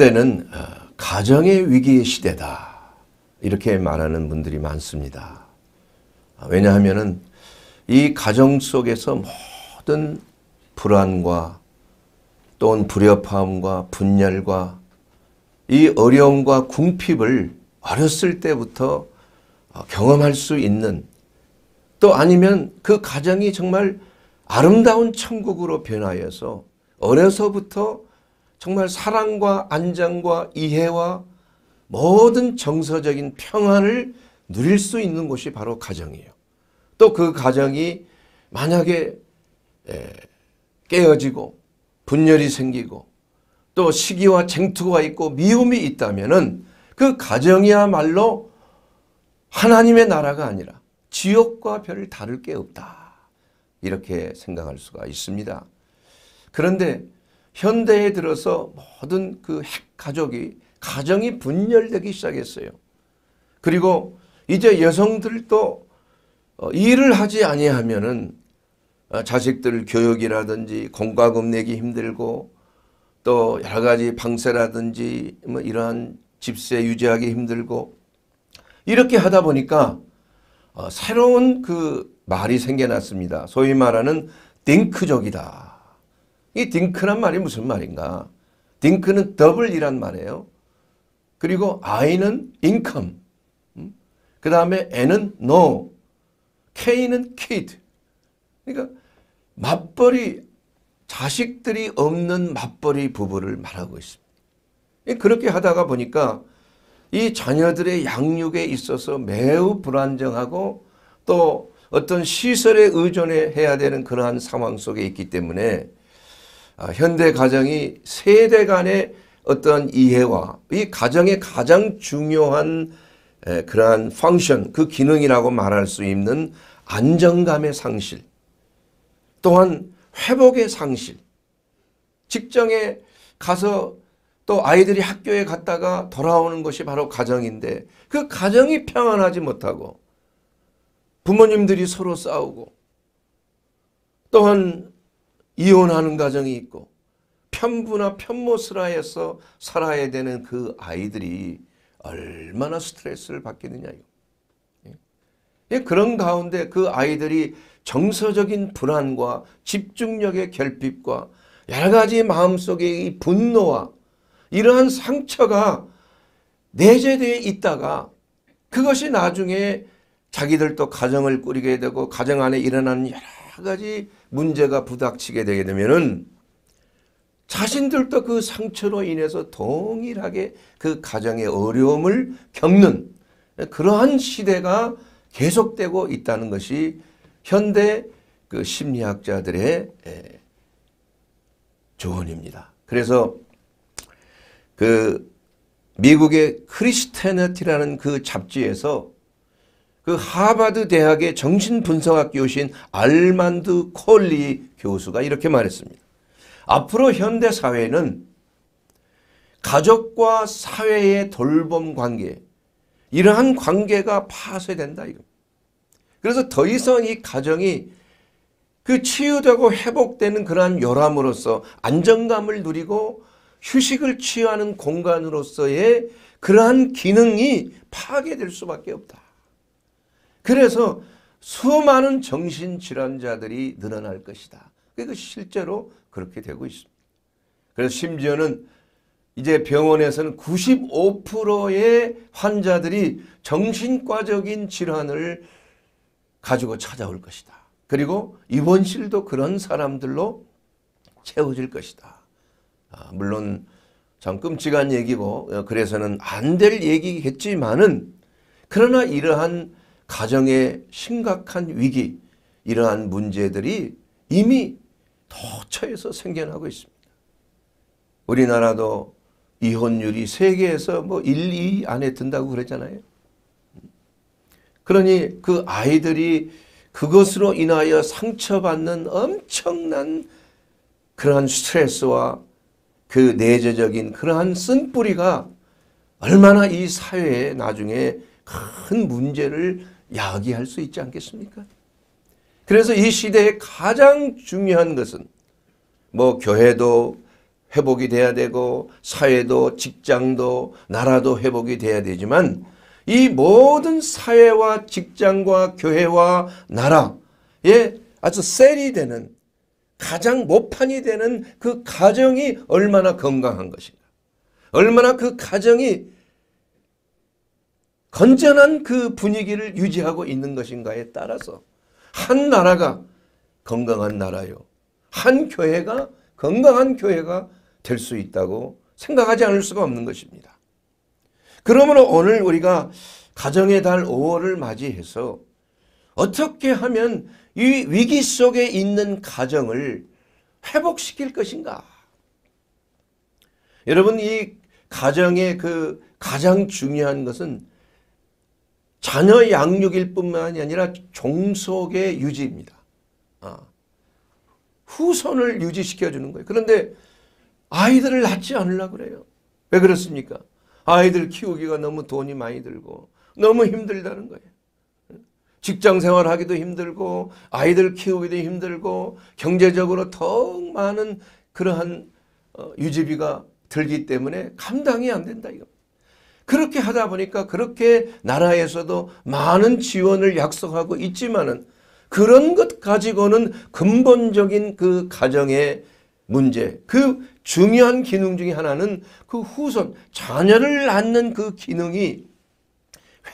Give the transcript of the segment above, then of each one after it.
때는 어, 가정의 위기의 시대다. 이렇게 말하는 분들이 많습니다. 아, 왜냐하면이 가정 속에서 모든 불안과 또는 불협화음과 분열과 이 어려움과 궁핍을 어렸을 때부터 어, 경험할 수 있는 또 아니면 그 가정이 정말 아름다운 천국으로 변하여서 어려서부터 정말 사랑과 안정과 이해와 모든 정서적인 평안을 누릴 수 있는 곳이 바로 가정이에요. 또 그 가정이 만약에 깨어지고 분열이 생기고 또 시기와 쟁투가 있고 미움이 있다면그 가정이야말로 하나님의 나라가 아니라 지옥과 별 다를 게 없다. 이렇게 생각할 수가 있습니다. 그런데 현대에 들어서 모든 그 핵 가족이 가정이 분열되기 시작했어요. 그리고 이제 여성들도 어, 일을 하지 아니하면은 어, 자식들 교육이라든지 공과금 내기 힘들고 또 여러 가지 방세라든지 뭐 이러한 집세 유지하기 힘들고 이렇게 하다 보니까 어, 새로운 그 말이 생겨났습니다. 소위 말하는 딩크족이다. 이 딩크란 말이 무슨 말인가? 딩크는 더블이란 말이에요. 그리고 I는 income. 음? 그 다음에 N은 no. K는 kid. 그러니까 맞벌이 자식들이 없는 맞벌이 부부를 말하고 있습니다. 그렇게 하다가 보니까 이 자녀들의 양육에 있어서 매우 불안정하고 또 어떤 시설에 의존해야 되는 그러한 상황 속에 있기 때문에 아, 현대 가정이 세대 간의 어떤 이해와 이 가정의 가장 중요한 그러한 펑션, 그 기능이라고 말할 수 있는 안정감의 상실, 또한 회복의 상실, 직장에 가서 또 아이들이 학교에 갔다가 돌아오는 것이 바로 가정인데 그 가정이 평안하지 못하고 부모님들이 서로 싸우고 또한 이혼하는 가정이 있고 편부나 편모스라 에서 살아야 되는 그 아이들이 얼마나 스트레스를 받겠느냐. 예? 예, 그런 가운데 그 아이들이 정서적인 불안과 집중력의 결핍과 여러 가지 마음속의 이 분노와 이러한 상처가 내재되어 있다가 그것이 나중에 자기들도 가정을 꾸리게 되고 가정 안에 일어나는 여러 가지 문제가 부닥치게 되게 되면은 자신들도 그 상처로 인해서 동일하게 그 가정의 어려움을 겪는 그러한 시대가 계속되고 있다는 것이 현대 그 심리학자들의 조언입니다. 그래서 그 미국의 크리스테네티라는그 잡지에서 그 하버드 대학의 정신분석학 교수인 알만드 콜리 교수가 이렇게 말했습니다. 앞으로 현대 사회는 가족과 사회의 돌봄 관계 이러한 관계가 파쇄된다 이거. 그래서 더 이상 이 가정이 그 치유되고 회복되는 그러한 열함으로써 안정감을 누리고 휴식을 취하는 공간으로서의 그러한 기능이 파괴될 수밖에 없다. 그래서 수많은 정신질환자들이 늘어날 것이다. 그러니 실제로 그렇게 되고 있습니다. 그래서 심지어는 이제 병원에서는 95%의 환자들이 정신과적인 질환을 가지고 찾아올 것이다. 그리고 입원실도 그런 사람들로 채워질 것이다. 아, 물론 참 끔찍한 얘기고 어, 그래서는 안 될 얘기겠지만은 그러나 이러한 가정의 심각한 위기, 이러한 문제들이 이미 도처에서 생겨나고 있습니다. 우리나라도 이혼율이 세계에서 뭐 1, 2 안에 든다고 그랬잖아요. 그러니 그 아이들이 그것으로 인하여 상처받는 엄청난 그러한 스트레스와 그 내재적인 그러한 쓴뿌리가 얼마나 이 사회에 나중에 큰 문제를 야기할 수 있지 않겠습니까? 그래서 이 시대의 가장 중요한 것은 뭐 교회도 회복이 돼야 되고 사회도 직장도 나라도 회복이 돼야 되지만 이 모든 사회와 직장과 교회와 나라에 아주 셀이 되는 가장 모판이 되는 그 가정이 얼마나 건강한 것인가 얼마나 그 가정이 건전한 그 분위기를 유지하고 있는 것인가에 따라서 한 나라가 건강한 나라요. 한 교회가 건강한 교회가 될 수 있다고 생각하지 않을 수가 없는 것입니다. 그러므로 오늘 우리가 가정의 달 5월을 맞이해서 어떻게 하면 이 위기 속에 있는 가정을 회복시킬 것인가? 여러분 이 가정의 그 가장 중요한 것은 자녀 양육일 뿐만이 아니라 종속의 유지입니다. 아. 후손을 유지시켜주는 거예요. 그런데 아이들을 낳지 않으려 그래요. 왜 그렇습니까? 아이들 키우기가 너무 돈이 많이 들고 너무 힘들다는 거예요. 직장 생활하기도 힘들고 아이들 키우기도 힘들고 경제적으로 더 많은 그러한 어, 유지비가 들기 때문에 감당이 안 된다 이겁 그렇게 하다 보니까 그렇게 나라에서도 많은 지원을 약속하고 있지만은 그런 것 가지고는 근본적인 그 가정의 문제 그 중요한 기능 중에 하나는 그 후손 자녀를 낳는 그 기능이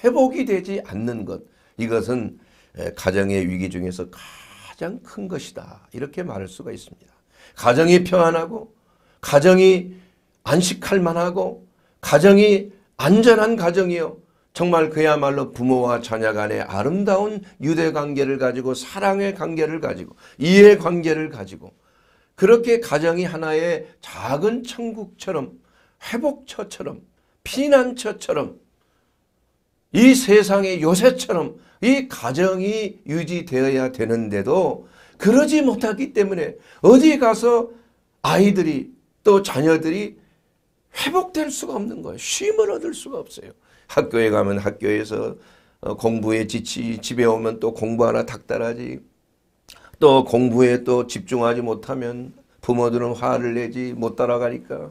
회복이 되지 않는 것 이것은 가정의 위기 중에서 가장 큰 것이다 이렇게 말할 수가 있습니다. 가정이 평안하고 가정이 안식할 만하고 가정이 안전한 가정이요. 정말 그야말로 부모와 자녀 간의 아름다운 유대 관계를 가지고 사랑의 관계를 가지고 이해 관계를 가지고 그렇게 가정이 하나의 작은 천국처럼 회복처처럼 피난처처럼 이 세상의 요새처럼 이 가정이 유지되어야 되는데도 그러지 못하기 때문에 어디 가서 아이들이 또 자녀들이 회복될 수가 없는 거예요. 쉼을 얻을 수가 없어요. 학교에 가면 학교에서 어, 공부에 지치, 집에 오면 또 공부 하나 닥달하지. 또 공부에 또 집중하지 못하면 부모들은 화를 내지 못 따라가니까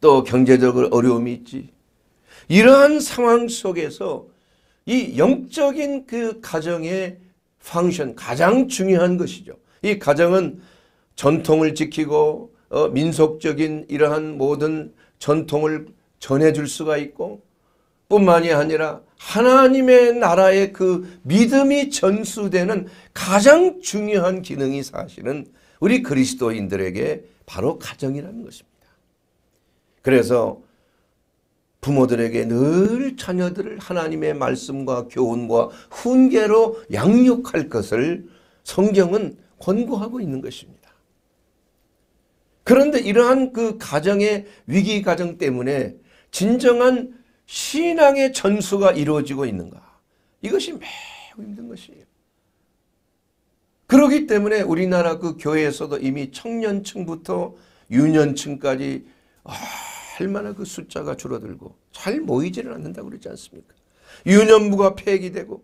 또 경제적으로 어려움이 있지. 이러한 상황 속에서 이 영적인 그 가정의 펑션 가장 중요한 것이죠. 이 가정은 전통을 지키고 어, 민속적인 이러한 모든 전통을 전해줄 수가 있고 뿐만이 아니라 하나님의 나라의 그 믿음이 전수되는 가장 중요한 기능이 사실은 우리 그리스도인들에게 바로 가정이라는 것입니다. 그래서 부모들에게 늘 자녀들을 하나님의 말씀과 교훈과 훈계로 양육할 것을 성경은 권고하고 있는 것입니다. 그런데 이러한 그 가정의 위기 가정 때문에 진정한 신앙의 전수가 이루어지고 있는가. 이것이 매우 힘든 것이에요. 그러기 때문에 우리나라 그 교회에서도 이미 청년층부터 유년층까지 얼마나 그 숫자가 줄어들고 잘 모이지를 않는다고 그러지 않습니까? 유년부가 폐기되고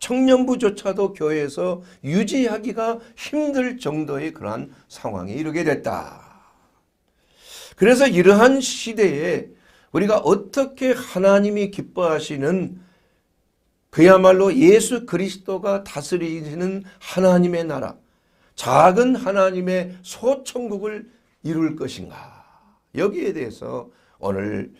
청년부조차도 교회에서 유지하기가 힘들 정도의 그러한 상황에 이르게 됐다. 그래서 이러한 시대에 우리가 어떻게 하나님이 기뻐하시는 그야말로 예수 그리스도가 다스리시는 하나님의 나라, 작은 하나님의 소천국을 이룰 것인가. 여기에 대해서 오늘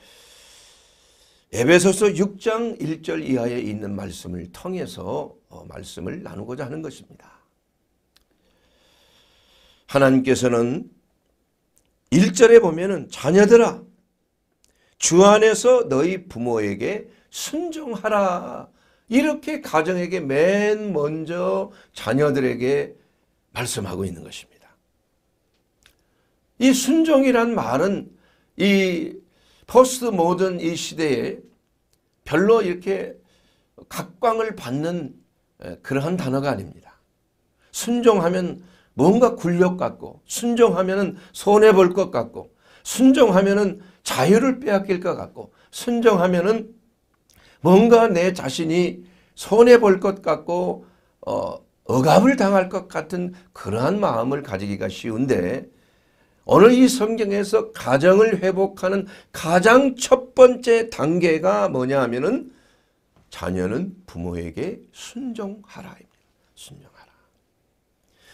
에베소서 6장 1절 이하에 있는 말씀을 통해서 어, 말씀을 나누고자 하는 것입니다. 하나님께서는 1절에 보면은 자녀들아 주 안에서 너희 부모에게 순종하라 이렇게 가정에게 맨 먼저 자녀들에게 말씀하고 있는 것입니다. 이 순종이란 말은 이 포스트 모던 이 시대에 별로 이렇게 각광을 받는 그러한 단어가 아닙니다. 순종하면 뭔가 굴욕 같고 순종하면 손해볼 것 같고 순종하면 자유를 빼앗길 것 같고 순종하면 뭔가 내 자신이 손해볼 것 같고 어, 억압을 당할 것 같은 그러한 마음을 가지기가 쉬운데 오늘 이 성경에서 가정을 회복하는 가장 첫 번째 단계가 뭐냐 하면은 자녀는 부모에게 순종하라입니다. 순종하라.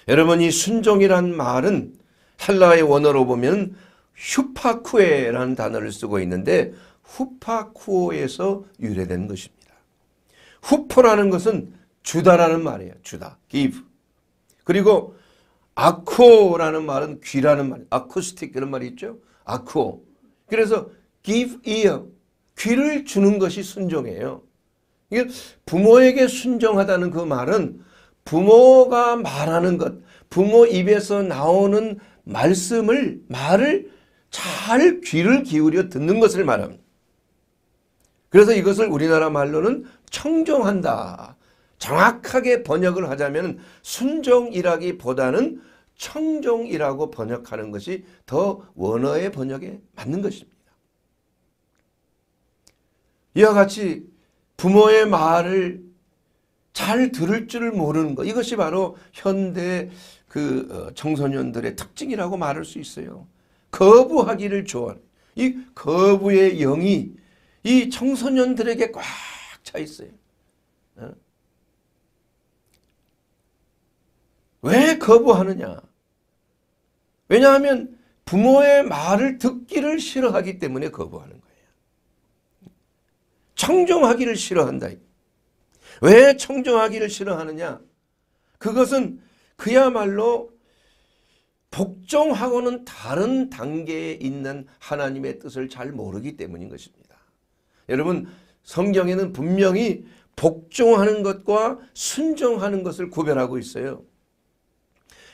여러분 이 순종이란 말은 헬라의 원어로 보면 슈파쿠에라는 단어를 쓰고 있는데 후파쿠오에서 유래된 것입니다. 후포라는 것은 주다라는 말이에요. 주다. give. 그리고 아코라는 말은 귀라는 말, 아쿠스틱 그런 말이 있죠. 아코. 그래서 give ear, 귀를 주는 것이 순종이에요. 이게 부모에게 순종하다는 그 말은 부모가 말하는 것, 부모 입에서 나오는 말씀을, 말을 잘 귀를 기울여 듣는 것을 말합니다. 그래서 이것을 우리나라 말로는 청종한다. 정확하게 번역을 하자면 순종이라기보다는 청종이라고 번역하는 것이 더 원어의 번역에 맞는 것입니다. 이와 같이 부모의 말을 잘 들을 줄 모르는 것 이것이 바로 현대 그 어, 청소년들의 특징이라고 말할 수 있어요. 거부하기를 좋아이 거부의 영이 이 청소년들에게 꽉 차 있어요. 왜 거부하느냐? 왜냐하면 부모의 말을 듣기를 싫어하기 때문에 거부하는 거예요. 청정하기를 싫어한다. 왜 청정하기를 싫어하느냐? 그것은 그야말로 복종하고는 다른 단계에 있는 하나님의 뜻을 잘 모르기 때문인 것입니다. 여러분 성경에는 분명히 복종하는 것과 순종하는 것을 구별하고 있어요.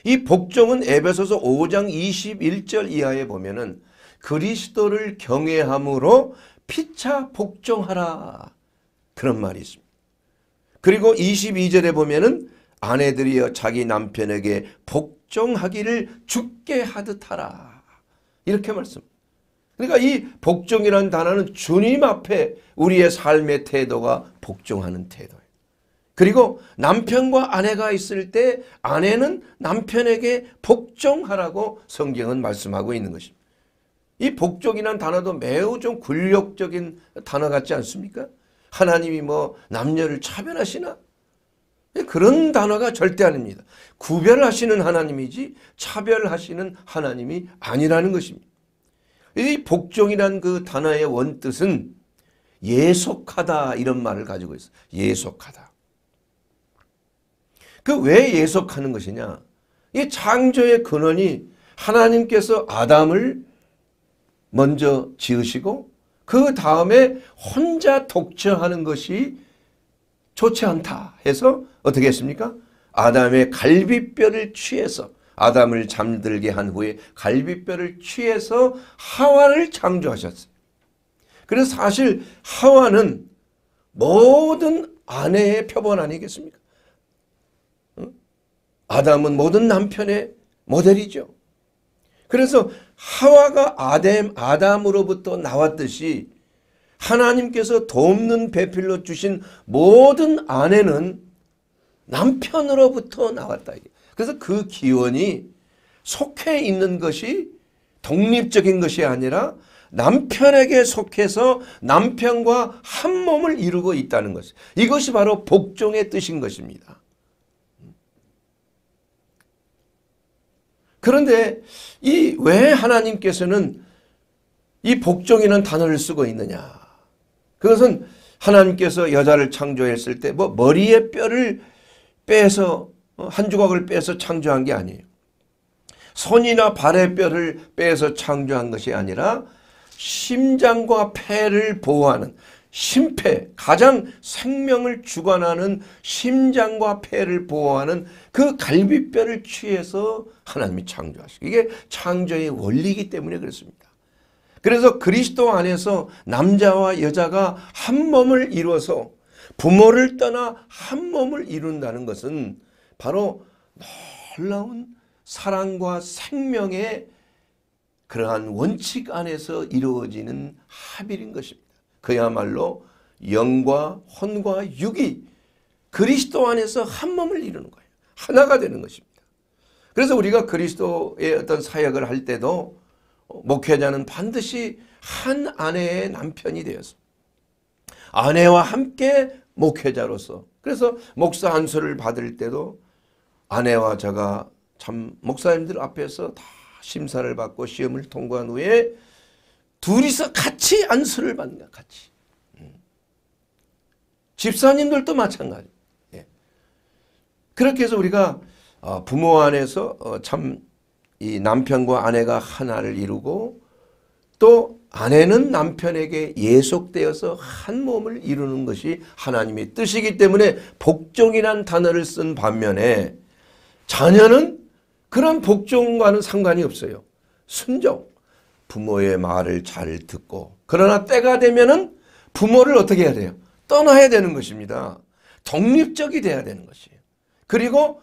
이 복종은 에베소서 5장 21절 이하에 보면은 그리스도를 경외함으로 피차 복종하라. 그런 말이 있습니다. 그리고 22절에 보면은 아내들이여 자기 남편에게 복종하기를 죽게 하듯 하라. 이렇게 말씀. 그러니까 이 복종이라는 단어는 주님 앞에 우리의 삶의 태도가 복종하는 태도. 그리고 남편과 아내가 있을 때 아내는 남편에게 복종하라고 성경은 말씀하고 있는 것입니다. 이 복종이란 단어도 매우 좀 굴욕적인 단어 같지 않습니까? 하나님이 뭐 남녀를 차별하시나? 그런 단어가 절대 아닙니다. 구별하시는 하나님이지 차별하시는 하나님이 아니라는 것입니다. 이 복종이란 그 단어의 원뜻은 예속하다 이런 말을 가지고 있어요. 예속하다. 그왜 예속하는 것이냐? 이 창조의 근원이 하나님께서 아담을 먼저 지으시고 그 다음에 혼자 독처하는 것이 좋지 않다 해서 어떻게 했습니까? 아담의 갈비뼈를 취해서 아담을 잠들게 한 후에 갈비뼈를 취해서 하와를 창조하셨어요. 그래서 사실 하와는 모든 아내의 표본 아니겠습니까? 아담은 모든 남편의 모델이죠. 그래서 하와가 아담, 아담으로부터 나왔듯이 하나님께서 돕는 배필로 주신 모든 아내는 남편으로부터 나왔다. 그래서 그 기원이 속해 있는 것이 독립적인 것이 아니라 남편에게 속해서 남편과 한 몸을 이루고 있다는 것. 이것이 바로 복종의 뜻인 것입니다. 그런데 이 왜 하나님께서는 이 복종이라는 단어를 쓰고 있느냐. 그것은 하나님께서 여자를 창조했을 때 뭐 머리에 뼈를 빼서 어, 한 조각을 빼서 창조한 게 아니에요. 손이나 발의 뼈를 빼서 창조한 것이 아니라 심장과 폐를 보호하는 심폐, 가장 생명을 주관하는 심장과 폐를 보호하는 그 갈비뼈를 취해서 하나님이 창조하시고 이게 창조의 원리이기 때문에 그렇습니다. 그래서 그리스도 안에서 남자와 여자가 한 몸을 이루어서 부모를 떠나 한 몸을 이룬다는 것은 바로 놀라운 사랑과 생명의 그러한 원칙 안에서 이루어지는 합일인 것입니다. 그야말로 영과 혼과 육이 그리스도 안에서 한 몸을 이루는 거예요. 하나가 되는 것입니다. 그래서 우리가 그리스도의 어떤 사역을 할 때도 목회자는 반드시 한 아내의 남편이 되어서 아내와 함께 목회자로서 그래서 목사 안수를 받을 때도 아내와 제가 참 목사님들 앞에서 다 심사를 받고 시험을 통과한 후에 둘이서 같이 안수를 받는 거야. 같이. 음. 집사님들도 마찬가지. 예. 그렇게 해서 우리가 어, 부모 안에서 어, 참이 남편과 아내가 하나를 이루고 또 아내는 남편에게 예속되어서 한 몸을 이루는 것이 하나님의 뜻이기 때문에 복종이란 단어를 쓴 반면에 자녀는 그런 복종과는 상관이 없어요. 순종. 부모의 말을 잘 듣고 그러나 때가 되면은 부모를 어떻게 해야 돼요? 떠나야 되는 것입니다. 독립적이 돼야 되는 것이에요. 그리고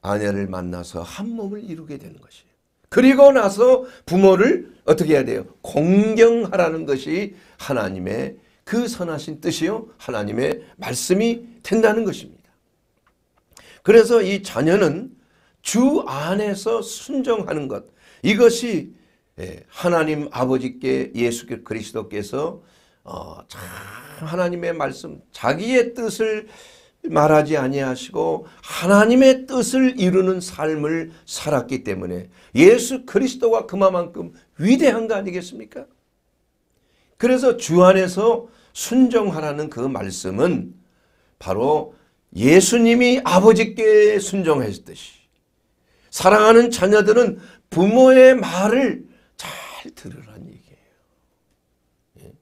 아내를 만나서 한 몸을 이루게 되는 것이에요. 그리고 나서 부모를 어떻게 해야 돼요? 공경하라는 것이 하나님의 그 선하신 뜻이요. 하나님의 말씀이 된다는 것입니다. 그래서 이 자녀는 주 안에서 순종하는 것. 이것이 예, 하나님 아버지께 예수 그리스도께서 어, 참 하나님의 말씀 자기의 뜻을 말하지 아니하시고 하나님의 뜻을 이루는 삶을 살았기 때문에 예수 그리스도가 그만큼 위대한 거 아니겠습니까? 그래서 주 안에서 순종하라는 그 말씀은 바로 예수님이 아버지께 순종했듯이 사랑하는 자녀들은 부모의 말을 이 들으란 얘기예요. 예?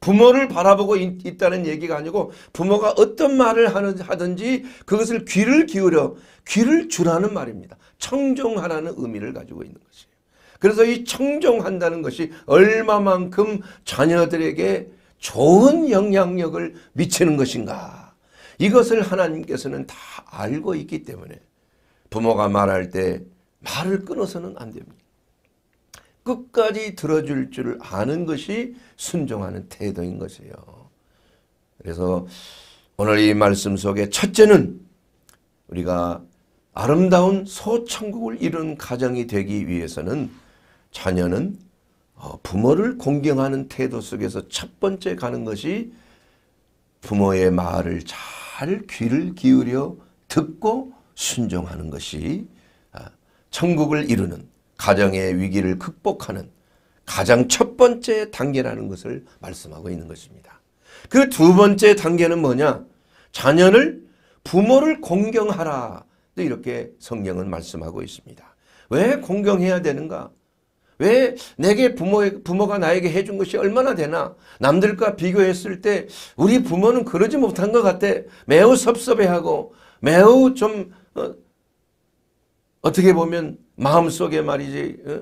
부모를 바라보고 있, 다는 얘기가 아니고 부모가 어떤 말을 하든지 그것을 귀를 기울여 귀를 주라는 말입니다. 청종하라는 의미를 가지고 있는 것이에요. 그래서 이 청종한다는 것이 얼마만큼 자녀들에게 좋은 영향력을 미치는 것인가 이것을 하나님께서는 다 알고 있기 때문에 부모가 말할 때 말을 끊어서는 안 됩니다. 끝까지 들어줄 줄 아는 것이 순종하는 태도인 것이에요. 그래서 오늘 이 말씀 속에 첫째는 우리가 아름다운 소천국을 이룬 가정이 되기 위해서는 자녀는 어, 부모를 공경하는 태도 속에서 첫 번째 가는 것이 부모의 말을 잘 귀를 기울여 듣고 순종하는 것이 아, 천국을 이루는 가정의 위기를 극복하는 가장 첫 번째 단계라는 것을 말씀하고 있는 것입니다. 그 두 번째 단계는 뭐냐? 자녀를 부모를 공경하라. 이렇게 성경은 말씀하고 있습니다. 왜 공경해야 되는가? 왜 내게 부모 부모가 나에게 해준 것이 얼마나 되나? 남들과 비교했을 때 우리 부모는 그러지 못한 것 같아. 매우 섭섭해하고 매우 좀 어, 어떻게 보면 마음속에 말이지 어?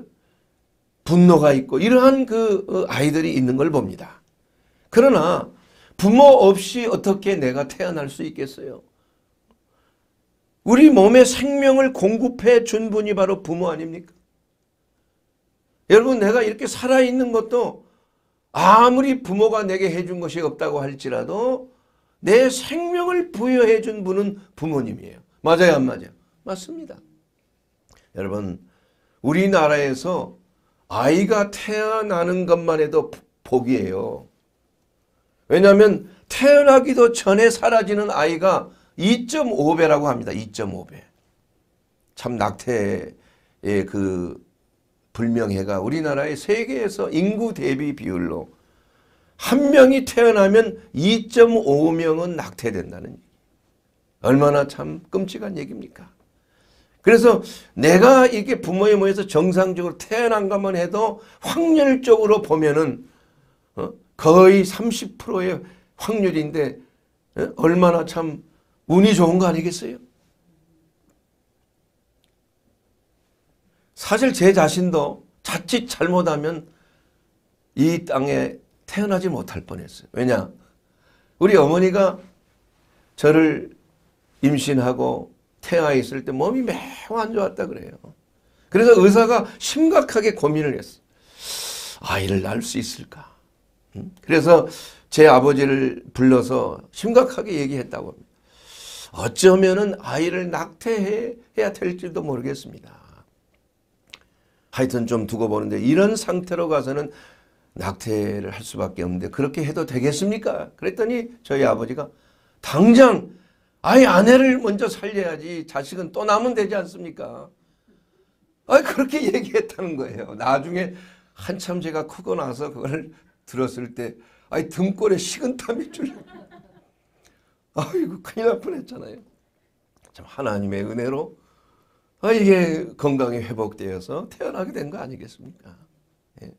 분노가 있고 이러한 그 어, 아이들이 있는 걸 봅니다. 그러나 부모 없이 어떻게 내가 태어날 수 있겠어요? 우리 몸에 생명을 공급해 준 분이 바로 부모 아닙니까? 여러분 내가 이렇게 살아있는 것도 아무리 부모가 내게 해 준 것이 없다고 할지라도 내 생명을 부여해 준 분은 부모님이에요. 맞아요 안 맞아요? 맞습니다. 여러분 우리나라에서 아이가 태어나는 것만 해도 복이에요. 왜냐하면 태어나기도 전에 사라지는 아이가 2.5배라고 합니다. 2.5배. 참 낙태의 예, 그 불명예가 우리나라의 세계에서 인구 대비 비율로 한 명이 태어나면 2.5명은 낙태된다는 얘기. 얼마나 참 끔찍한 얘기입니까? 그래서 내가 이게 부모의 몸에서 정상적으로 태어난 것만 해도 확률적으로 보면은 어? 거의 30%의 확률인데 어? 얼마나 참 운이 좋은 거 아니겠어요? 사실 제 자신도 자칫 잘못하면 이 땅에 태어나지 못할 뻔했어요. 왜냐? 우리 어머니가 저를 임신하고 태아에 있을 때 몸이 매우 안 좋았다 그래요. 그래서 의사가 심각하게 고민을 했어요. 아이를 낳을 수 있을까? 음? 그래서 제 아버지를 불러서 심각하게 얘기했다고 합니다. 어쩌면은 아이를 낙태해야 될지도 모르겠습니다. 하여튼 좀 두고 보는데 이런 상태로 가서는 낙태를 할 수밖에 없는데 그렇게 해도 되겠습니까? 그랬더니 저희 아버지가 당장 아이 아내를 먼저 살려야지 자식은 또 남은 되지 않습니까? 아 그렇게 얘기했다는 거예요. 나중에 한참 제가 크고 나서 그걸 들었을 때 아이 등골에 식은땀이 줄. 아이고 큰일 날 뻔했잖아요. 참 하나님의 은혜로 아, 이게 건강이 회복되어서 태어나게 된 거 아니겠습니까? 예.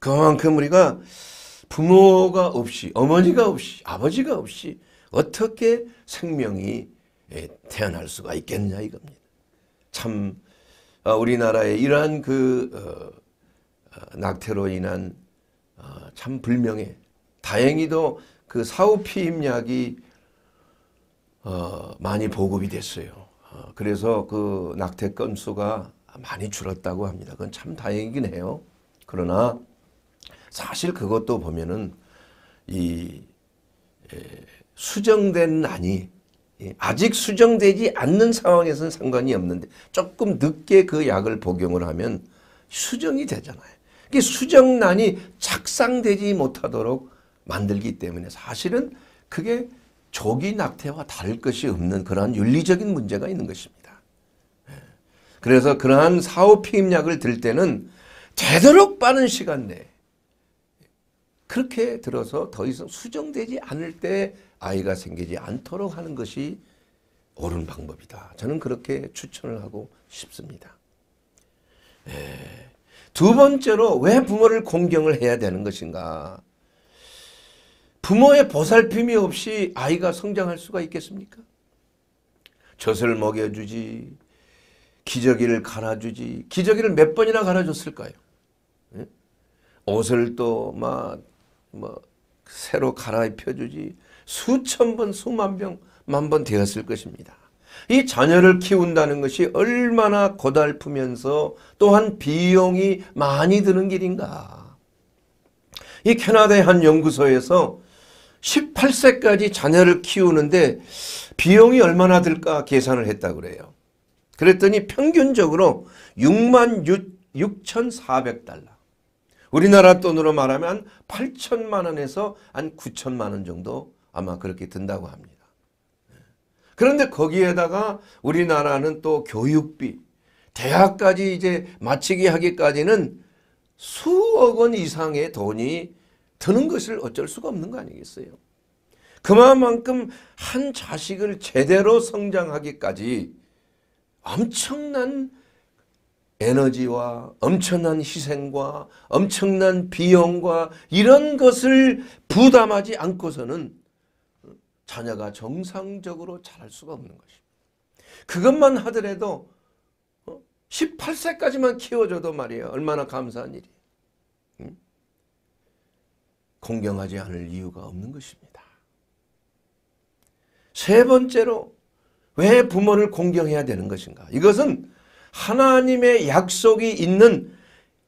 그만큼 우리가 부모가 없이 어머니가 없이 아버지가 없이 어떻게 생명이 예, 태어날 수가 있겠냐 이겁니다. 참 어, 우리나라의 이러한 그 어, 어, 낙태로 인한 참 불명예 다행히도 그 사후피임약이 많이 보급이 됐어요. 그래서 그 낙태 건수가 많이 줄었다고 합니다. 그건 참 다행이긴 해요. 그러나 사실 그것도 보면은 이 에, 예, 수정된 난이 예, 아직 수정되지 않는 상황에서는 상관이 없는데 조금 늦게 그 약을 복용을 하면 수정이 되잖아요. 그 수정난이 착상되지 못하도록 만들기 때문에 사실은 그게 조기 낙태와 다를 것이 없는 그러한 윤리적인 문제가 있는 것입니다. 예. 그래서 그러한 사후 피임약을 들 때는 되도록 빠른 시간 내에 그렇게 들어서 더 이상 수정되지 않을 때 아이가 생기지 않도록 하는 것이 옳은 방법이다. 저는 그렇게 추천을 하고 싶습니다. 예. 두 번째로 왜 부모를 공경을 해야 되는 것인가? 부모의 보살핌이 없이 아이가 성장할 수가 있겠습니까? 젖을 먹여주지, 기저귀를 갈아주지, 기저귀를 몇 번이나 갈아줬을까요? 예? 옷을 또막 뭐 새로 갈아입혀주지 수천 번 수만 병 만 번 되었을 것입니다. 이 자녀를 키운다는 것이 얼마나 고달프면서 또한 비용이 많이 드는 길인가. 이 캐나다의 한 연구소에서 18세까지 자녀를 키우는데 비용이 얼마나 들까 계산을 했다 그래요. 그랬더니 평균적으로 6만 6,400달러. 우리나라 돈으로 말하면 8천만 원에서 한 9천만 원 정도 아마 그렇게 든다고 합니다. 그런데 거기에다가 우리나라는 또 교육비, 대학까지 이제 마치기 하기까지는 수억 원 이상의 돈이 드는 것을 어쩔 수가 없는 거 아니겠어요? 그만큼 한 자식을 제대로 성장하기까지 엄청난 에너지와 엄청난 희생과 엄청난 비용과 이런 것을 부담하지 않고서는 자녀가 정상적으로 자랄 수가 없는 것입니다. 그것만 하더라도 18세까지만 어? 키워줘도 말이에요. 얼마나 감사한 일이에요. 공경하지 않을 이유가 없는 것입니다. 세 번째로 왜 부모를 공경해야 되는 것인가? 이것은 하나님의 약속이 있는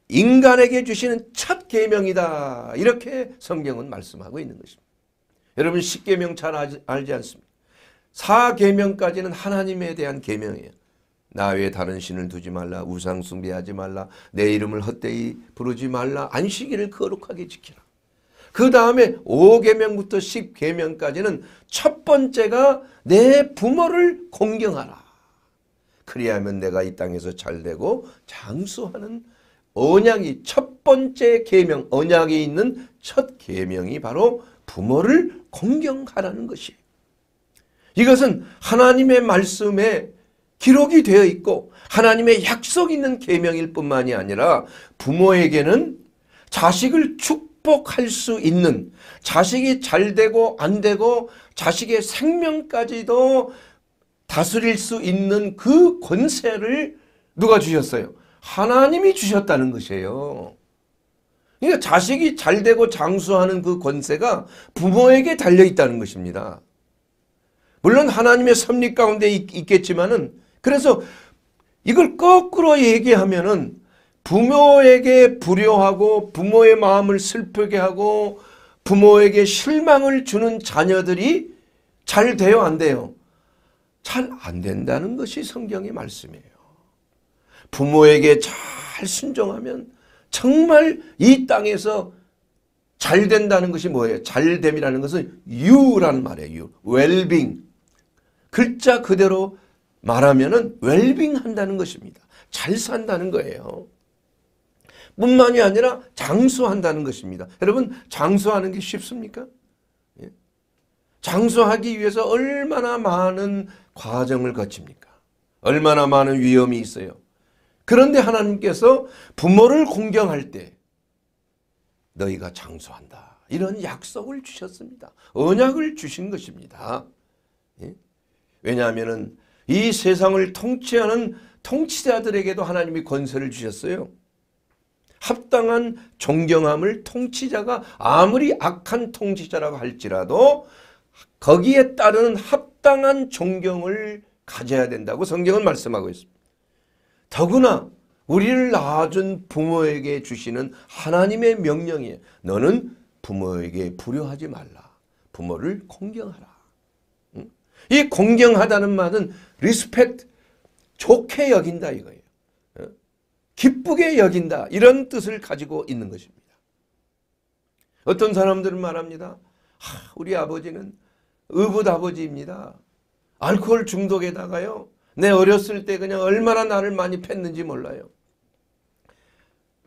인간에게 주시는 첫 계명이다. 이렇게 성경은 말씀하고 있는 것입니다. 여러분 10계명 잘 알지 않습니다. 4계명까지는 하나님에 대한 계명이에요. 나 외에 다른 신을 두지 말라. 우상 숭배하지 말라. 내 이름을 헛되이 부르지 말라. 안식일을 거룩하게 지키라. 그 다음에 5계명부터 10계명까지는 첫 번째가 내 부모를 공경하라. 그리하면 내가 이 땅에서 잘되고 장수하는 언약이 첫 번째 계명 언약이 있는 첫 계명이 바로 부모를 공경하라는 것이 이것은 하나님의 말씀에 기록이 되어 있고 하나님의 약속 있는 계명일 뿐만이 아니라 부모에게는 자식을 축복할 수 있는 자식이 잘되고 안되고 자식의 생명까지도 다스릴 수 있는 그 권세를 누가 주셨어요? 하나님이 주셨다는 것이에요. 그러니까 자식이 잘 되고 장수하는 그 권세가 부모에게 달려 있다는 것입니다. 물론 하나님의 섭리 가운데 있, 겠지만은 그래서 이걸 거꾸로 얘기하면은 부모에게 불효하고 부모의 마음을 슬프게 하고 부모에게 실망을 주는 자녀들이 잘 돼요 안 돼요? 잘안 된다는 것이 성경의 말씀이에요. 부모에게 잘 순종하면 정말 이 땅에서 잘 된다는 것이 뭐예요? 잘됨이라는 것은 유라 말이에요. 유. 웰빙. 글자 그대로 말하면은 웰빙 한다는 것입니다. 잘 산다는 거예요. 뿐만이 아니라 장수한다는 것입니다. 여러분 장수하는 게 쉽습니까? 장수하기 위해서 얼마나 많은 과정을 거칩니까? 얼마나 많은 위험이 있어요. 그런데 하나님께서 부모를 공경할 때 너희가 장수한다. 이런 약속을 주셨습니다. 언약을 주신 것입니다. 예? 왜냐하면 이 세상을 통치하는 통치자들에게도 하나님이 권세를 주셨어요. 합당한 존경함을 통치자가 아무리 악한 통치자라고 할지라도 거기에 따르는 합당한 존경을 가져야 된다고 성경은 말씀하고 있습니다. 더구나 우리를 낳아준 부모에게 주시는 하나님의 명령이에요. 너는 부모에게 불효하지 말라. 부모를 공경하라. 이 공경하다는 말은 리스펙트, 좋게 여긴다 이거예요. 기쁘게 여긴다 이런 뜻을 가지고 있는 것입니다. 어떤 사람들은 말합니다. 우리 아버지는 의붓 아버지입니다. 알코올 중독에다가요. 내 어렸을 때 그냥 얼마나 나를 많이 팼는지 몰라요.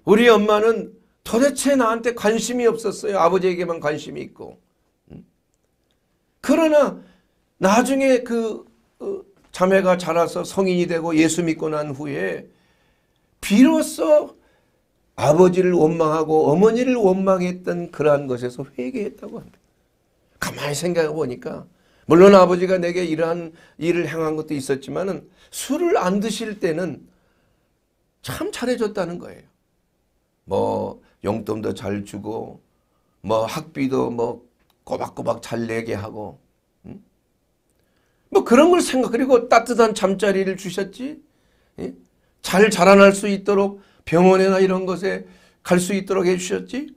우리 엄마는 도대체 나한테 관심이 없었어요. 아버지에게만 관심이 있고. 음? 그러나 나중에 그 어, 자매가 자라서 성인이 되고 예수 믿고 난 후에 비로소 아버지를 원망하고 어머니를 원망했던 그러한 것에서 회개했다고 합니다. 가만히 생각해 보니까 물론 아버지가 내게 이러한 일을 행한 것도 있었지만은 술을 안 드실 때는 참 잘해줬다는 거예요. 뭐 용돈도 잘 주고 뭐 학비도 뭐 꼬박꼬박 잘 내게 하고 응? 뭐 그런 걸 생각 그리고 따뜻한 잠자리를 주셨지 예? 잘 자라날 수 있도록 병원이나 이런 것에 갈 수 있도록 해주셨지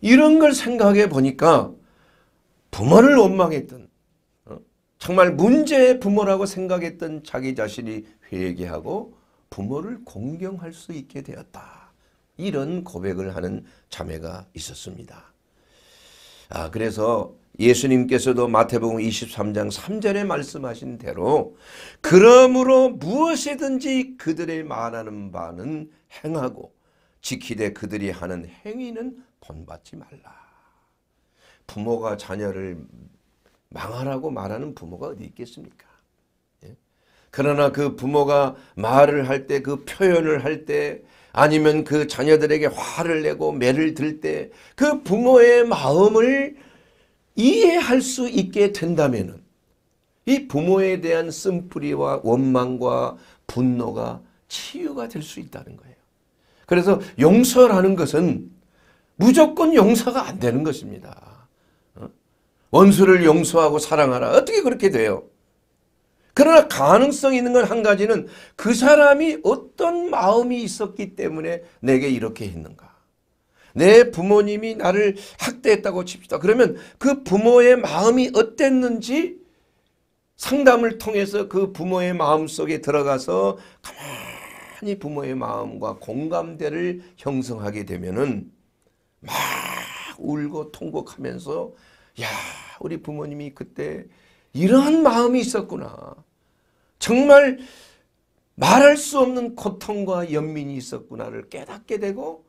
이런 걸 생각해 보니까 부모를 원망했던 어? 정말 문제의 부모라고 생각했던 자기 자신이 회개하고 부모를 공경할 수 있게 되었다. 이런 고백을 하는 자매가 있었습니다. 아, 그래서 예수님께서도 마태복음 23장 3절에 말씀하신 대로 그러므로 무엇이든지 그들의 말하는 바는 행하고 지키되 그들이 하는 행위는 본받지 말라. 부모가 자녀를 망하라고 말하는 부모가 어디 있겠습니까? 예? 그러나 그 부모가 말을 할때그 표현을 할때 아니면 그 자녀들에게 화를 내고 매를 들 때 그 부모의 마음을 이해할 수 있게 된다면 이 부모에 대한 쓴뿌리와 원망과 분노가 치유가 될 수 있다는 거예요. 그래서 용서라는 것은 무조건 용서가 안 되는 것입니다. 원수를 용서하고 사랑하라. 어떻게 그렇게 돼요? 그러나 가능성 있는 건 한 가지는 그 사람이 어떤 마음이 있었기 때문에 내게 이렇게 했는가. 내 부모님이 나를 학대했다고 칩시다. 그러면 그 부모의 마음이 어땠는지 상담을 통해서 그 부모의 마음 속에 들어가서 가만히 부모의 마음과 공감대를 형성하게 되면은 막 울고 통곡하면서 야 우리 부모님이 그때 이런 마음이 있었구나. 정말 말할 수 없는 고통과 연민이 있었구나를 깨닫게 되고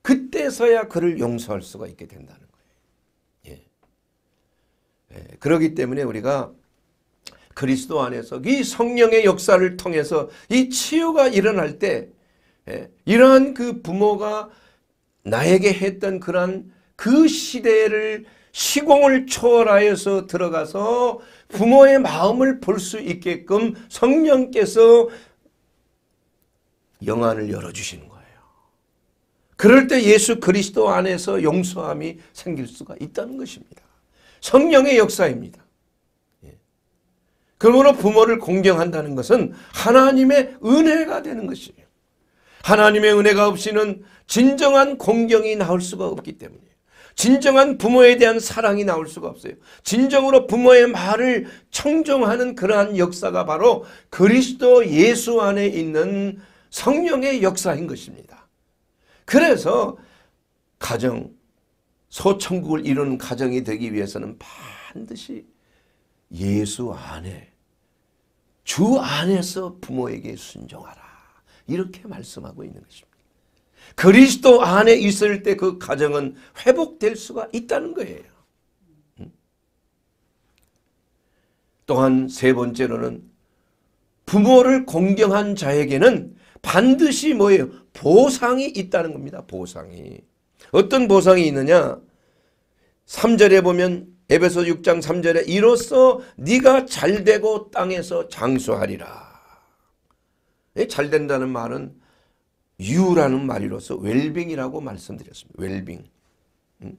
그때서야 그를 용서할 수가 있게 된다는 거예요. 예. 예. 그러기 때문에 우리가 그리스도 안에서 이 성령의 역사를 통해서 이 치유가 일어날 때 예. 이러한 그 부모가 나에게 했던 그러한그 시대를 시공을 초월하여서 들어가서 부모의 마음을 볼 수 있게끔 성령께서 영안을 열어주시는 거예요. 그럴 때 예수 그리스도 안에서 용서함이 생길 수가 있다는 것입니다. 성령의 역사입니다. 예. 그러므로 부모를 공경한다는 것은 하나님의 은혜가 되는 것이에요. 하나님의 은혜가 없이는 진정한 공경이 나올 수가 없기 때문이에요. 진정한 부모에 대한 사랑이 나올 수가 없어요. 진정으로 부모의 말을 청정하는 그러한 역사가 바로 그리스도 예수 안에 있는 성령의 역사인 것입니다. 그래서 가정, 소천국을 이루는 가정이 되기 위해서는 반드시 예수 안에 주 안에서 부모에게 순종하라 이렇게 말씀하고 있는 것입니다. 그리스도 안에 있을 때 그 가정은 회복될 수가 있다는 거예요. 또한 세 번째로는 부모를 공경한 자에게는 반드시 뭐예요? 보상이 있다는 겁니다. 보상이. 어떤 보상이 있느냐? 3절에 보면 에베소 6장 3절에 이로써 네가 잘되고 땅에서 장수하리라. 예, 잘 된다는 말은 유라는 말로서 웰빙이라고 말씀드렸습니다. 웰빙. 음.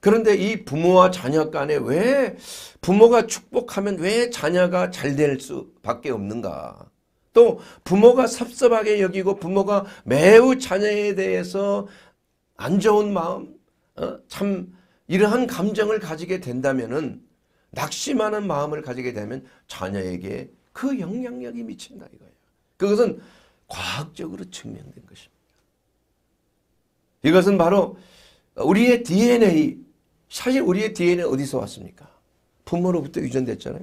그런데 이 부모와 자녀 간에 왜 부모가 축복하면 왜 자녀가 잘 될 수밖에 없는가? 또 부모가 섭섭하게 여기고 부모가 매우 자녀에 대해서 안 좋은 마음, 어? 참 이러한 감정을 가지게 된다면은 낙심하는 마음을 가지게 되면 자녀에게 그 영향력이 미친다 이거예요. 그것은 과학적으로 증명된 것입니다. 이것은 바로 우리의 DNA, 사실 우리의 DNA 어디서 왔습니까? 부모로부터 유전됐잖아요.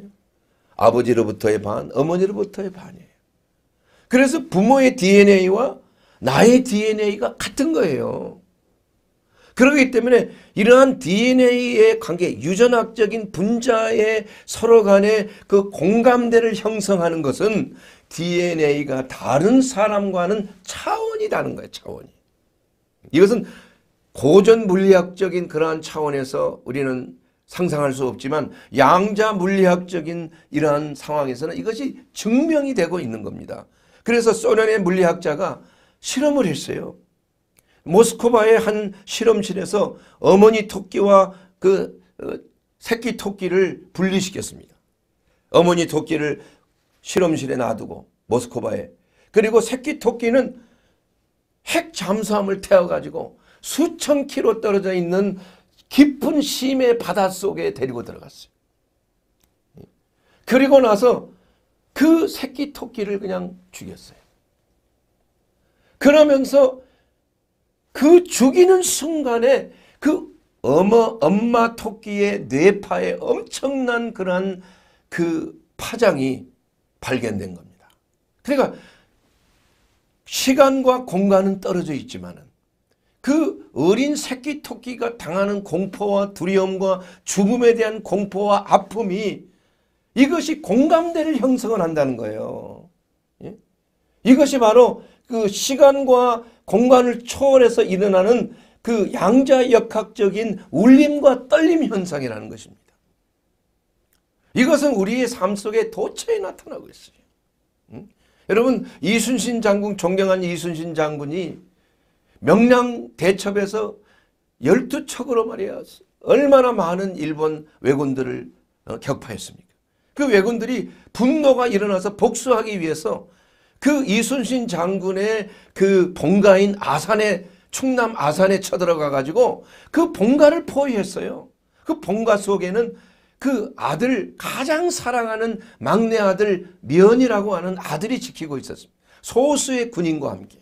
아버지로부터의 반, 어머니로부터의 반이에요. 그래서 부모의 DNA와 나의 DNA가 같은 거예요. 그렇기 때문에 이러한 DNA의 관계, 유전학적인 분자의 서로 간의 그 공감대를 형성하는 것은 DNA가 다른 사람과는 차원이다는 거예요. 차원이. 이것은 고전 물리학적인 그러한 차원에서 우리는 상상할 수 없지만 양자 물리학적인 이러한 상황에서는 이것이 증명이 되고 있는 겁니다. 그래서 소련의 물리학자가 실험을 했어요. 모스크바의 한 실험실에서 어머니 토끼와 그 어, 새끼 토끼를 분리시켰습니다. 어머니 토끼를 실험실에 놔두고 모스코바에 그리고 새끼 토끼는 핵 잠수함을 태워가지고 수천 킬로 떨어져 있는 깊은 심해 바닷속에 데리고 들어갔어요. 그리고 나서 그 새끼 토끼를 그냥 죽였어요. 그러면서 그 죽이는 순간에 그 어머, 엄마 토끼의 뇌파에 엄청난 그러한 그 파장이 발견된 겁니다. 그러니까 시간과 공간은 떨어져 있지만 그 어린 새끼 토끼가 당하는 공포와 두려움과 죽음에 대한 공포와 아픔이 이것이 공감대를 형성을 한다는 거예요. 예? 이것이 바로 그 시간과 공간을 초월해서 일어나는 그 양자역학적인 울림과 떨림 현상이라는 것입니다. 이것은 우리의 삶 속에 도처에 나타나고 있어요. 응? 여러분 이순신 장군 존경한 이순신 장군이 명량 대첩에서 12척으로 말이야 얼마나 많은 일본 왜군들을 어, 격파했습니까? 그 왜군들이 분노가 일어나서 복수하기 위해서 그 이순신 장군의 그 본가인 아산에 충남 아산에 쳐들어가 가지고 그 본가를 포위했어요. 그 본가 속에는 그 아들 가장 사랑하는 막내 아들 면이라고 하는 아들이 지키고 있었습니다. 소수의 군인과 함께.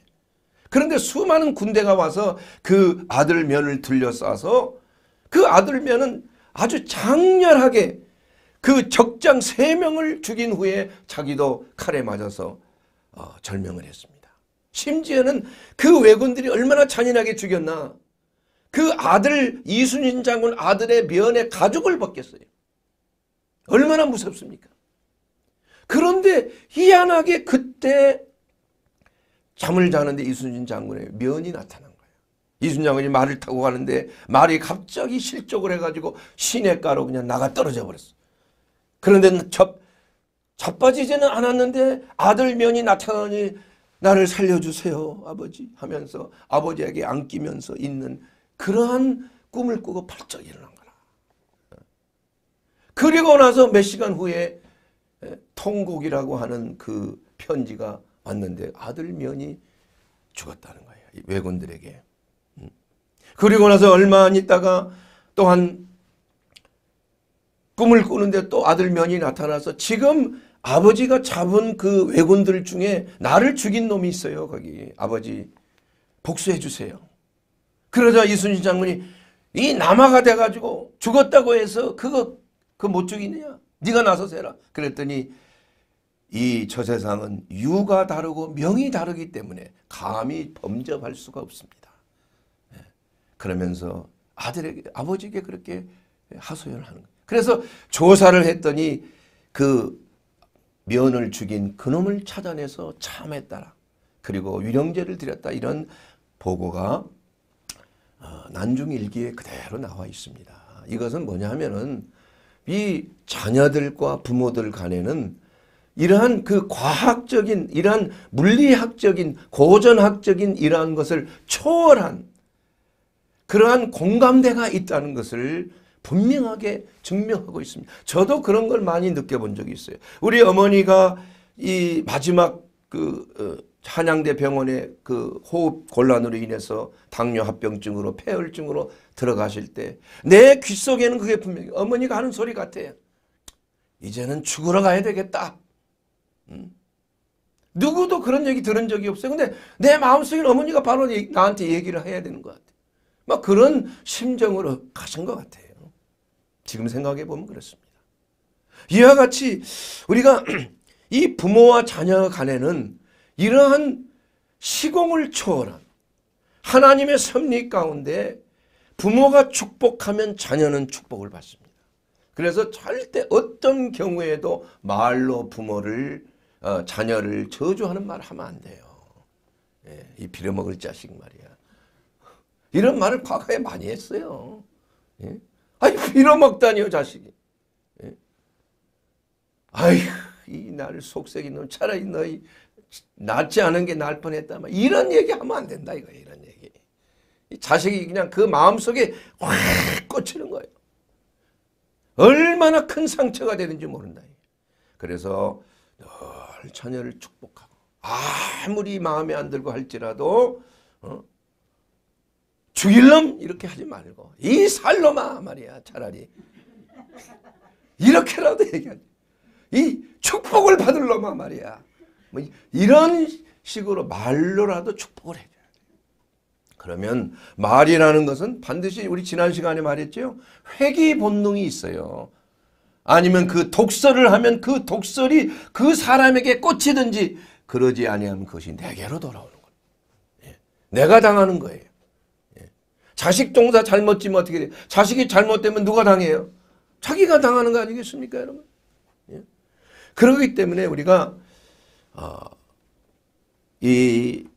그런데 수많은 군대가 와서 그 아들 면을 들려싸서 그 아들 면은 아주 장렬하게 그 적장 3명을 죽인 후에 자기도 칼에 맞아서 어, 절명을 했습니다. 심지어는 그 왜군들이 얼마나 잔인하게 죽였나 그 아들 이순신 장군 아들의 면에 가죽을 벗겼어요. 얼마나 무섭습니까? 그런데 희한하게 그때 잠을 자는데 이순신 장군의 면이 나타난 거예요. 이순신 장군이 말을 타고 가는데 말이 갑자기 실족을 해가지고 시냇가로 그냥 나가 떨어져 버렸어. 그런데 접, 자빠지지는 않았는데 아들 면이 나타나니 나를 살려주세요 아버지 하면서 아버지에게 안기면서 있는 그러한 꿈을 꾸고 팔짝 일어난 그리고 나서 몇 시간 후에 통곡이라고 하는 그 편지가 왔는데 아들 면이 죽었다는 거예요. 왜군들에게. 음. 그리고 나서 얼마 안 있다가 또한 꿈을 꾸는데 또 아들 면이 나타나서 지금 아버지가 잡은 그 왜군들 중에 나를 죽인 놈이 있어요. 거기 아버지 복수해 주세요. 그러자 이순신 장군이 이 남아가 돼가지고 죽었다고 해서 그거 그못 죽이느냐? 네가 나서서 해라. 그랬더니 이 저세상은 유가 다르고 명이 다르기 때문에 감히 범접할 수가 없습니다. 예. 그러면서 아들에게 아버지에게 그렇게 하소연을 하는 거예요. 그래서 조사를 했더니 그 면을 죽인 그놈을 찾아내서 참했다라. 그리고 위령제를 드렸다. 이런 보고가 어, 난중일기에 그대로 나와 있습니다. 이것은 뭐냐 하면은 이 자녀들과 부모들 간에는 이러한 그 과학적인 이러한 물리학적인 고전학적인 이러한 것을 초월한 그러한 공감대가 있다는 것을 분명하게 증명하고 있습니다. 저도 그런 걸 많이 느껴본 적이 있어요. 우리 어머니가 이 마지막 그 어, 한양대 병원에 그 호흡 곤란으로 인해서 당뇨 합병증으로 폐혈증으로 들어가실 때내 귓속에는 그게 분명히 어머니가 하는 소리 같아요. 이제는 죽으러 가야 되겠다. 음? 누구도 그런 얘기 들은 적이 없어요. 근데 내 마음속에 어머니가 바로 나한테 얘기를 해야 되는 것 같아요. 막 그런 심정으로 가신 것 같아요. 지금 생각해 보면 그렇습니다. 이와 같이 우리가 이 부모와 자녀 간에는 이러한 시공을 초월한 하나님의 섭리 가운데 부모가 축복하면 자녀는 축복을 받습니다. 그래서 절대 어떤 경우에도 말로 부모를 어, 자녀를 저주하는 말 하면 안 돼요. 예, 이 빌어먹을 자식 말이야. 이런 말을 과거에 많이 했어요. 예? 아니 빌어먹다니요 자식이. 예? 아휴 이나 속색이 놈 차라리 너희 낫지 않은 게 날 뻔했다. 막 이런 얘기하면 안 된다 이거 이런 얘기. 자식이 그냥 그 마음속에 확 꽂히는 거예요. 얼마나 큰 상처가 되는지 모른다. 그래서 늘 자녀를 축복하고 아무리 마음에 안 들고 할지라도 어? 죽일 놈 이렇게 하지 말고 이 살놈아 말이야 차라리 이렇게라도 얘기하지. 이 축복을 받을 놈아 말이야. 뭐 이런 식으로 말로라도 축복을 해줘야 돼요. 그러면 말이라는 것은 반드시 우리 지난 시간에 말했죠. 회귀 본능이 있어요. 아니면 그 독설을 하면 그 독설이 그 사람에게 꽂히든지 그러지 아니하면 그것이 내게로 돌아오는 거예요. 예. 내가 당하는 거예요. 예. 자식 동사 잘못 지면 어떻게 돼요? 자식이 잘못되면 누가 당해요? 자기가 당하는 거 아니겠습니까 여러분? 예. 그러기 때문에 우리가 어, 이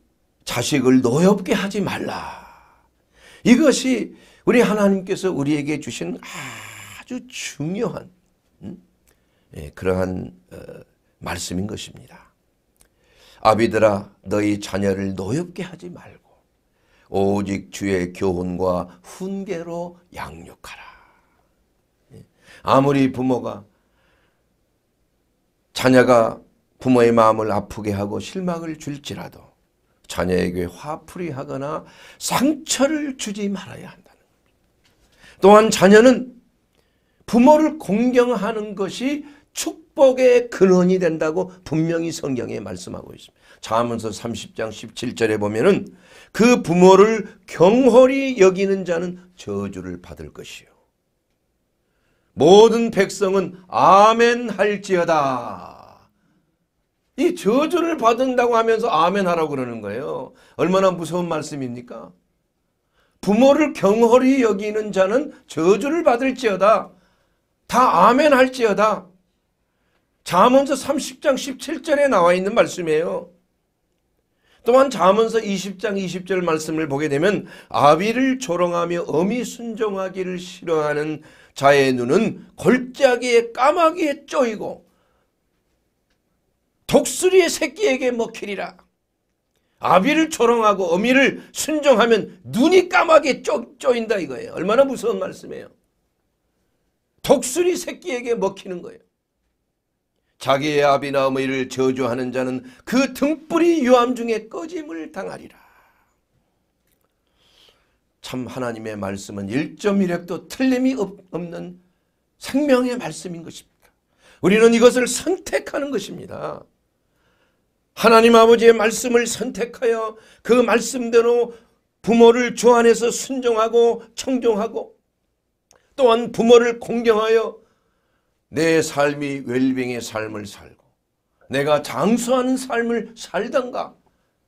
자식을 노엽게 하지 말라. 이것이 우리 하나님께서 우리에게 주신 아주 중요한 음? 예, 그러한 어, 말씀인 것입니다. 아비들아 너희 자녀를 노엽게 하지 말고 오직 주의 교훈과 훈계로 양육하라. 예, 아무리 부모가 자녀가 부모의 마음을 아프게 하고 실망을 줄지라도 자녀에게 화풀이 하거나 상처를 주지 말아야 한다는 또한 자녀는 부모를 공경하는 것이 축복의 근원이 된다고 분명히 성경에 말씀하고 있습니다. 자문서 30장 17절에 보면은 그 부모를 경홀히 여기는 자는 저주를 받을 것이요. 모든 백성은 아멘 할지어다. 이 저주를 받은다고 하면서 아멘 하라고 그러는 거예요. 얼마나 무서운 말씀입니까? 부모를 경홀히 여기는 자는 저주를 받을지어다. 다 아멘 할지어다. 잠언서 30장 17절에 나와 있는 말씀이에요. 또한 잠언서 20장 20절 말씀을 보게 되면 아비를 조롱하며 어미 순종하기를 싫어하는 자의 눈은 골짜기에 까마귀에 쪼이고 독수리의 새끼에게 먹히리라. 아비를 조롱하고 어미를 순종하면 눈이 까맣게 쪼, 쪼인다 이거예요. 얼마나 무서운 말씀이에요. 독수리 새끼에게 먹히는 거예요. 자기의 아비나 어미를 저주하는 자는 그 등불이 유암 중에 꺼짐을 당하리라. 참 하나님의 말씀은 1.1핵도 틀림이 없는 생명의 말씀인 것입니다. 우리는 이것을 선택하는 것입니다. 하나님 아버지의 말씀을 선택하여 그 말씀대로 부모를 주 안에서 순종하고 청종하고 또한 부모를 공경하여 내 삶이 웰빙의 삶을 살고 내가 장수하는 삶을 살던가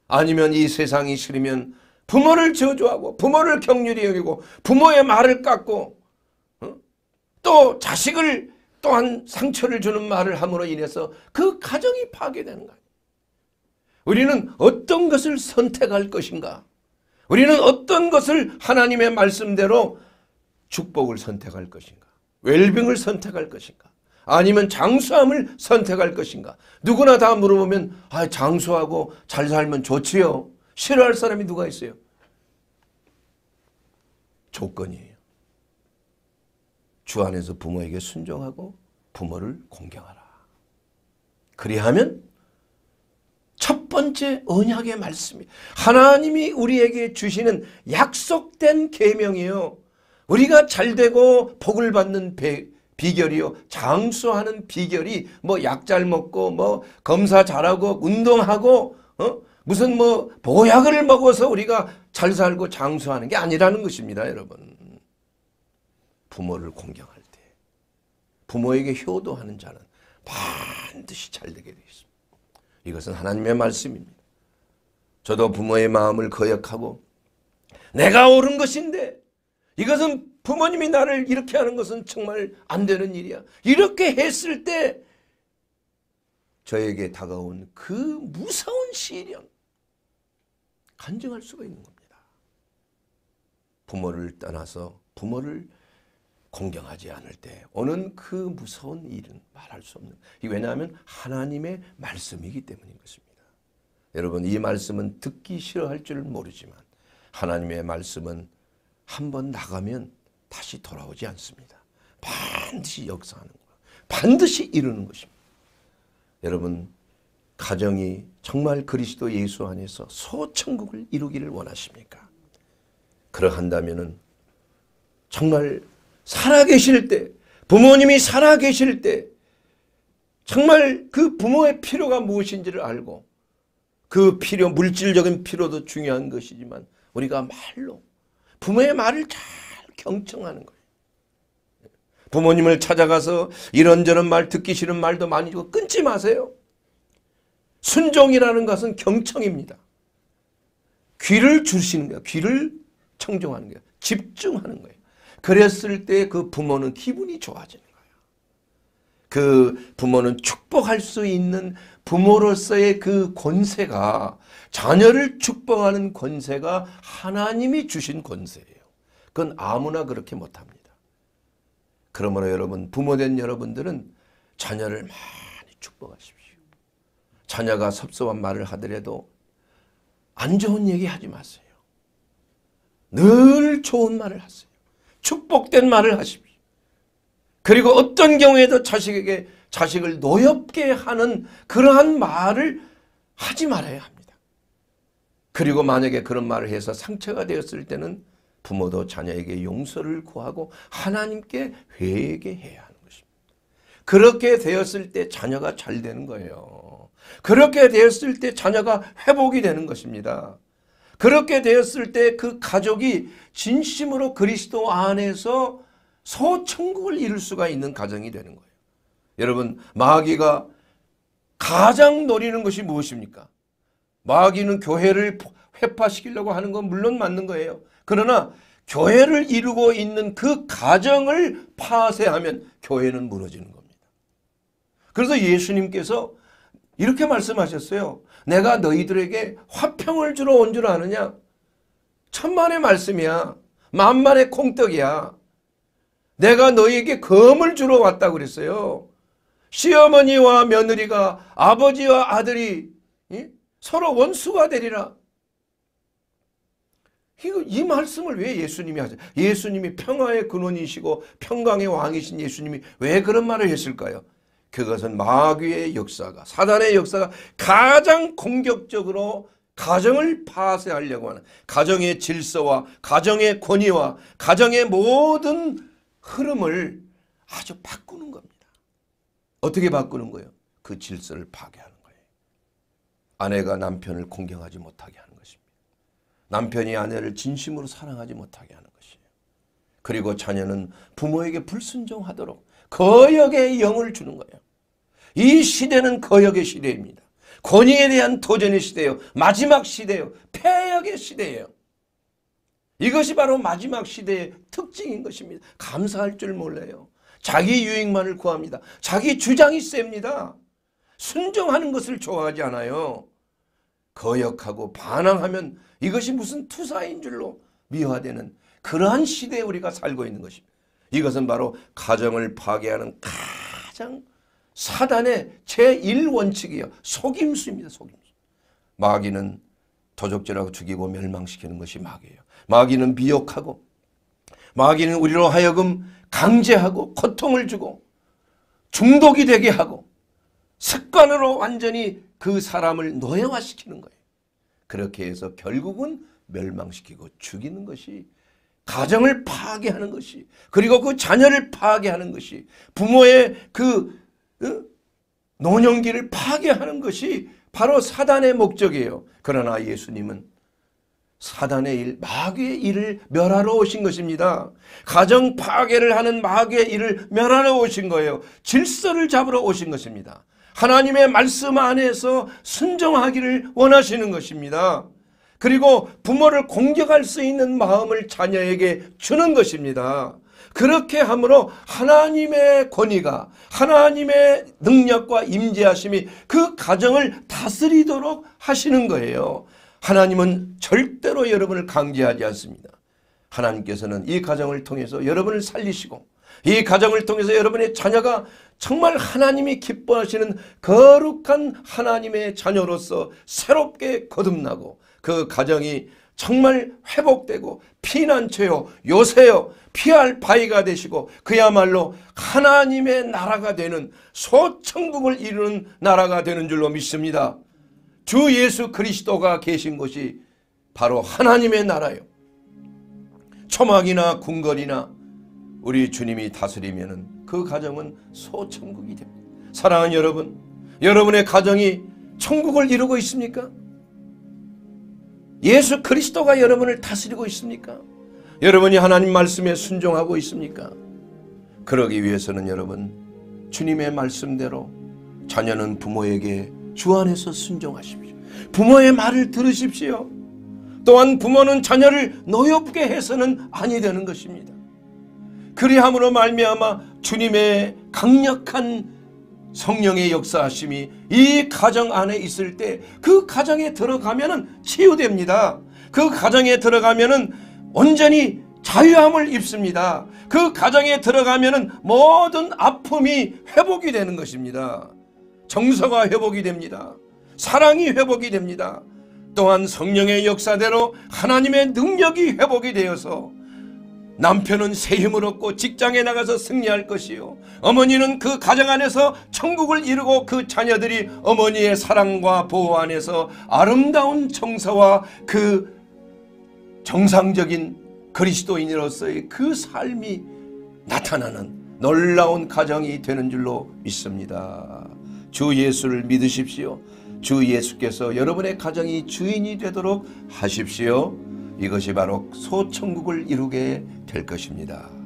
아니면 이 세상이 싫으면 부모를 저주하고 부모를 격률히 여기고 부모의 말을 깎고 어? 또 자식을 또한 상처를 주는 말을 함으로 인해서 그 가정이 파괴되는 거예 우리는 어떤 것을 선택할 것인가? 우리는 어떤 것을 하나님의 말씀대로 축복을 선택할 것인가? 웰빙을 선택할 것인가? 아니면 장수함을 선택할 것인가? 누구나 다 물어보면 아 장수하고 잘 살면 좋지요. 싫어할 사람이 누가 있어요? 조건이에요. 주 안에서 부모에게 순종하고 부모를 공경하라. 그리하면 첫 번째 언약의 말씀이 하나님이 우리에게 주시는 약속된 계명이요. 우리가 잘되고 복을 받는 배, 비결이요. 장수하는 비결이 뭐 약 잘 먹고 뭐 검사 잘하고 운동하고 어? 무슨 뭐 보약을 먹어서 우리가 잘 살고 장수하는 게 아니라는 것입니다. 여러분. 부모를 공경할 때 부모에게 효도하는 자는 반드시 잘되게 되어 있습니다. 이것은 하나님의 말씀입니다. 저도 부모의 마음을 거역하고 내가 옳은 것인데 이것은 부모님이 나를 이렇게 하는 것은 정말 안 되는 일이야. 이렇게 했을 때 저에게 다가온 그 무서운 시련 간증할 수가 있는 겁니다. 부모를 떠나서 부모를 공경하지 않을 때 오는 그 무서운 일은 말할 수 없는 왜냐하면 하나님의 말씀이기 때문인 것입니다. 여러분 이 말씀은 듣기 싫어할 줄 모르지만 하나님의 말씀은 한 번 나가면 다시 돌아오지 않습니다. 반드시 역사하는 거 반드시 이루는 것입니다. 여러분 가정이 정말 그리스도 예수 안에서 소천국을 이루기를 원하십니까? 그러한다면 정말 살아계실 때 부모님이 살아계실 때 정말 그 부모의 필요가 무엇인지를 알고 그 필요 물질적인 필요도 중요한 것이지만 우리가 말로 부모의 말을 잘 경청하는 거예요. 부모님을 찾아가서 이런저런 말 듣기 싫은 말도 많이 주고 끊지 마세요. 순종이라는 것은 경청입니다. 귀를 주시는 거예요. 귀를 청종하는 거예요. 집중하는 거예요. 그랬을 때 그 부모는 기분이 좋아지는 거예요. 그 부모는 축복할 수 있는 부모로서의 그 권세가 자녀를 축복하는 권세가 하나님이 주신 권세예요. 그건 아무나 그렇게 못합니다. 그러므로 여러분 부모된 여러분들은 자녀를 많이 축복하십시오. 자녀가 섭섭한 말을 하더라도 안 좋은 얘기 하지 마세요. 늘 좋은 말을 하세요. 축복된 말을 하십시오. 그리고 어떤 경우에도 자식에게 자식을 노엽게 하는 그러한 말을 하지 말아야 합니다. 그리고 만약에 그런 말을 해서 상처가 되었을 때는 부모도 자녀에게 용서를 구하고 하나님께 회개해야 합니다. 그렇게 되었을 때 자녀가 잘 되는 거예요. 그렇게 되었을 때 자녀가 회복이 되는 것입니다. 그렇게 되었을 때 그 가족이 진심으로 그리스도 안에서 소천국을 이룰 수가 있는 가정이 되는 거예요. 여러분 마귀가 가장 노리는 것이 무엇입니까? 마귀는 교회를 회파시키려고 하는 건 물론 맞는 거예요. 그러나 교회를 이루고 있는 그 가정을 파쇄하면 교회는 무너지는 겁니다. 그래서 예수님께서 이렇게 말씀하셨어요. 내가 너희들에게 화평을 주러 온 줄 아느냐? 천만의 말씀이야. 만만의 콩떡이야. 내가 너희에게 검을 주러 왔다 그랬어요. 시어머니와 며느리가 아버지와 아들이 서로 원수가 되리라. 이 말씀을 왜 예수님이 하죠? 예수님이 평화의 근원이시고 평강의 왕이신 예수님이 왜 그런 말을 했을까요? 그것은 마귀의 역사가 사단의 역사가 가장 공격적으로 가정을 파쇄하려고 하는 가정의 질서와 가정의 권위와 가정의 모든 흐름을 아주 바꾸는 겁니다. 어떻게 바꾸는 거예요? 그 질서를 파괴하는 거예요. 아내가 남편을 공경하지 못하게 하는 것입니다. 남편이 아내를 진심으로 사랑하지 못하게 하는 것이에요. 그리고 자녀는 부모에게 불순종하도록 거역의 영을 주는 거예요. 이 시대는 거역의 시대입니다. 권위에 대한 도전의 시대요. 마지막 시대요. 폐역의 시대예요. 이것이 바로 마지막 시대의 특징인 것입니다. 감사할 줄 몰라요. 자기 유익만을 구합니다. 자기 주장이 셉니다. 순종하는 것을 좋아하지 않아요. 거역하고 반항하면 이것이 무슨 투사인 줄로 미화되는 그러한 시대에 우리가 살고 있는 것입니다. 이것은 바로 가정을 파괴하는 가장 사단의 제1원칙이요. 속임수입니다. 속임수. 마귀는 도적질하고 죽이고 멸망시키는 것이 마귀예요. 마귀는 비옥하고 마귀는 우리로 하여금 강제하고 고통을 주고 중독이 되게 하고 습관으로 완전히 그 사람을 노예화시키는 거예요. 그렇게 해서 결국은 멸망시키고 죽이는 것이 가정을 파괴하는 것이 그리고 그 자녀를 파괴하는 것이 부모의 그 어? 노년기를 파괴하는 것이 바로 사단의 목적이에요. 그러나 예수님은 사단의 일, 마귀의 일을 멸하러 오신 것입니다. 가정 파괴를 하는 마귀의 일을 멸하러 오신 거예요. 질서를 잡으러 오신 것입니다. 하나님의 말씀 안에서 순종하기를 원하시는 것입니다. 그리고 부모를 공격할 수 있는 마음을 자녀에게 주는 것입니다. 그렇게 함으로 하나님의 권위가 하나님의 능력과 임재하심이 그 가정을 다스리도록 하시는 거예요. 하나님은 절대로 여러분을 강제하지 않습니다. 하나님께서는 이 가정을 통해서 여러분을 살리시고 이 가정을 통해서 여러분의 자녀가 정말 하나님이 기뻐하시는 거룩한 하나님의 자녀로서 새롭게 거듭나고 그 가정이 정말 회복되고 피난처요 요새요 피할 바위가 되시고 그야말로 하나님의 나라가 되는 소천국을 이루는 나라가 되는 줄로 믿습니다. 주 예수 그리스도가 계신 곳이 바로 하나님의 나라요. 초막이나 궁궐이나 우리 주님이 다스리면 그 가정은 소천국이 됩니다. 사랑하는 여러분 여러분의 가정이 천국을 이루고 있습니까? 예수 그리스도가 여러분을 다스리고 있습니까? 여러분이 하나님 말씀에 순종하고 있습니까? 그러기 위해서는 여러분 주님의 말씀대로 자녀는 부모에게 주 안에서 순종하십시오. 부모의 말을 들으십시오. 또한 부모는 자녀를 노엽게 해서는 아니 되는 것입니다. 그리함으로 말미암아 주님의 강력한 성령의 역사하심이 이 가정 안에 있을 때 그 가정에 들어가면은 치유됩니다. 그 가정에 들어가면은 온전히 자유함을 입습니다. 그 가정에 들어가면은 모든 아픔이 회복이 되는 것입니다. 정서가 회복이 됩니다. 사랑이 회복이 됩니다. 또한 성령의 역사대로 하나님의 능력이 회복이 되어서 남편은 새 힘을 얻고 직장에 나가서 승리할 것이요. 어머니는 그 가정 안에서 천국을 이루고 그 자녀들이 어머니의 사랑과 보호 안에서 아름다운 정서와 그 정상적인 그리스도인으로서의 그 삶이 나타나는 놀라운 가정이 되는 줄로 믿습니다. 주 예수를 믿으십시오. 주 예수께서 여러분의 가정이 주인이 되도록 하십시오. 이것이 바로 소천국을 이루게 될 것입니다.